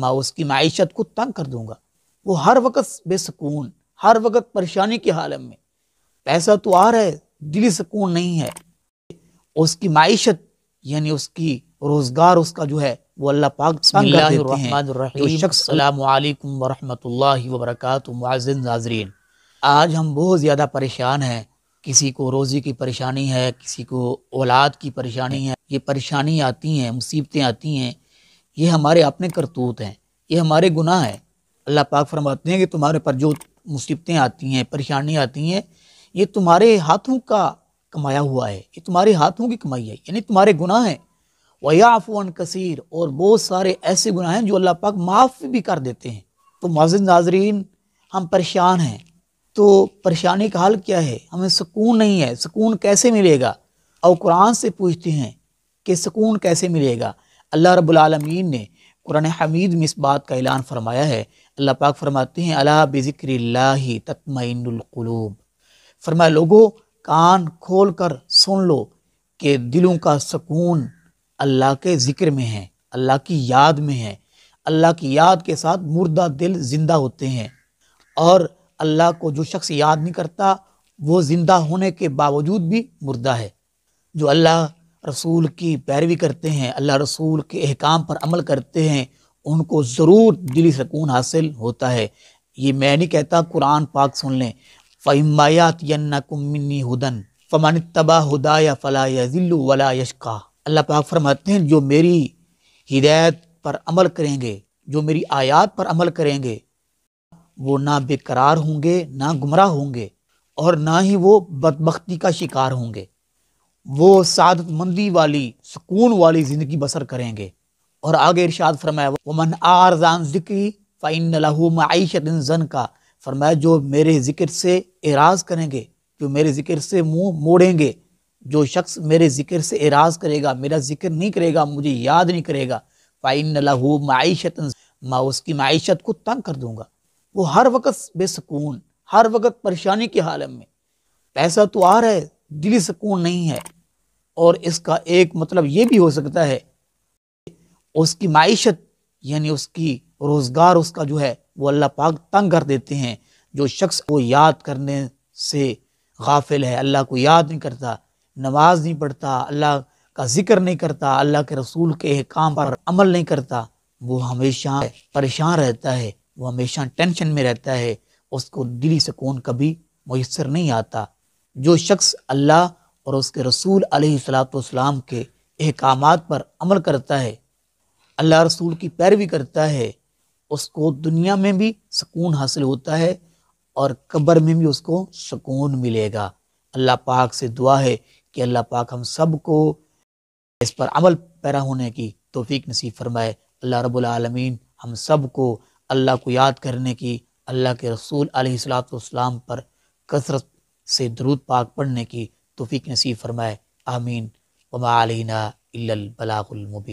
मैं उसकी मीशत को तंग कर दूंगा वो हर वक्त बेसकून हर वक्त परेशानी के हालत में पैसा तो आ रहा है दिली सुकून नहीं है उसकी मीशत यानी उसकी रोजगार उसका जो है वो अल्लाह पाक वरहमतुल्लाहि नाजरीन आज हम बहुत ज़्यादा परेशान हैं किसी को रोज़ी की परेशानी है किसी को औलाद की परेशानी है ये परेशानी आती हैं मुसीबतें आती हैं ये हमारे अपने करतूत हैं ये हमारे गुनाह हैं अल्लाह पाक फरमाते हैं कि तुम्हारे पर जो मुसीबतें आती हैं परेशानियाँ आती हैं ये तुम्हारे हाथों का कमाया हुआ है ये तुम्हारे हाथों की कमाई है यानी तुम्हारे गुनाह हैं वयाफ़न कसीर और बहुत सारे ऐसे गुनाह हैं जो अल्लाह पाक माफ़ भी कर देते हैं तो मज़ नाजरीन हम परेशान हैं तो परेशानी का हाल क्या है हमें सुकून नहीं है सुकून कैसे मिलेगा और कुरान से पूछते हैं कि सुकून कैसे मिलेगा अल्लाह रब्लमीन ने कुरान हमीद में इस बात का ऐलान फरमाया है अल्लाह पाक फरमाते हैं अला बिक्र तत्मैनकलूब फरमाया लोगो कान खोल कर सुन लो कि दिलों का सकून अल्लाह के ज़िक्र में है अल्लाह की याद में है अल्लाह की याद के साथ मुर्दा दिल ज़िंदा होते हैं और अल्लाह को जो शख्स याद नहीं करता वो ज़िंदा होने के बावजूद भी मुर्दा है जो अल्लाह रसूल की पैरवी करते हैं अल्लाह रसूल के अहकाम पर अमल करते हैं उनको ज़रूर दिली सकून हासिल होता है ये मैं नहीं कहता कुरान पाक सुन लें फ़मायात यन्नकुमिनी हुदन फ़मन तबा हुदा या फ़ला यजिल्लु वला यशका अल्लाह पाक फरमाते हैं जो मेरी हिदायत पर अमल करेंगे जो मेरी आयात पर अमल करेंगे वो ना बेकरार होंगे ना गुमराह होंगे और ना ही वो बदबख्ती का शिकार होंगे वो सादतमंदी वाली सुकून वाली ज़िंदगी बसर करेंगे और आगे इरशाद फरमाया मन आरजान ज़िक्री फ़ाइन लहू जन का फरमाया जो मेरे ज़िक्र से एराज करेंगे जो मेरे ज़िक्र से मुंह मोड़ेंगे जो शख्स मेरे ज़िक्र से एराज करेगा मेरा ज़िक्र नहीं करेगा मुझे याद नहीं करेगा फ़ाइन लहू मईशत मैं उसकी मीशत को तंग कर दूँगा वो हर वक्त बेसकून हर वक्त परेशानी के हालत में पैसा तो आ रहा है दिली सुकून नहीं है और इसका एक मतलब ये भी हो सकता है उसकी मीशत यानी उसकी रोज़गार उसका जो है वो अल्लाह पाक तंग कर देते हैं जो शख्स को याद करने से गाफिल है अल्लाह को याद नहीं करता नमाज नहीं पढ़ता अल्लाह का जिक्र नहीं करता अल्लाह के रसूल के काम पर अमल नहीं करता वो हमेशा परेशान रहता है वो हमेशा टेंशन में रहता है उसको दिली सुकून कभी मैसर नहीं आता जो शख्स अल्लाह और उसके रसूल अलैहिस्सलाम के अहकाम पर अमल करता है अल्लाह रसूल की पैरवी करता है उसको दुनिया में भी सुकून हासिल होता है और कब्र में भी उसको सुकून मिलेगा अल्लाह पाक से दुआ है कि अल्लाह पाक हम सब को इस पर अमल पैरा होने की तोफीक नसीब फरमाए अल्लाह रबालमीन हम सब को अल्लाह को याद करने की अल्लाह के रसूल अलैहिस्सलाम पर कसरत से दरूद पाक पढ़ने की तोफ़ी नसीब फरमाए आमीन वमा अलना बलागुलमबी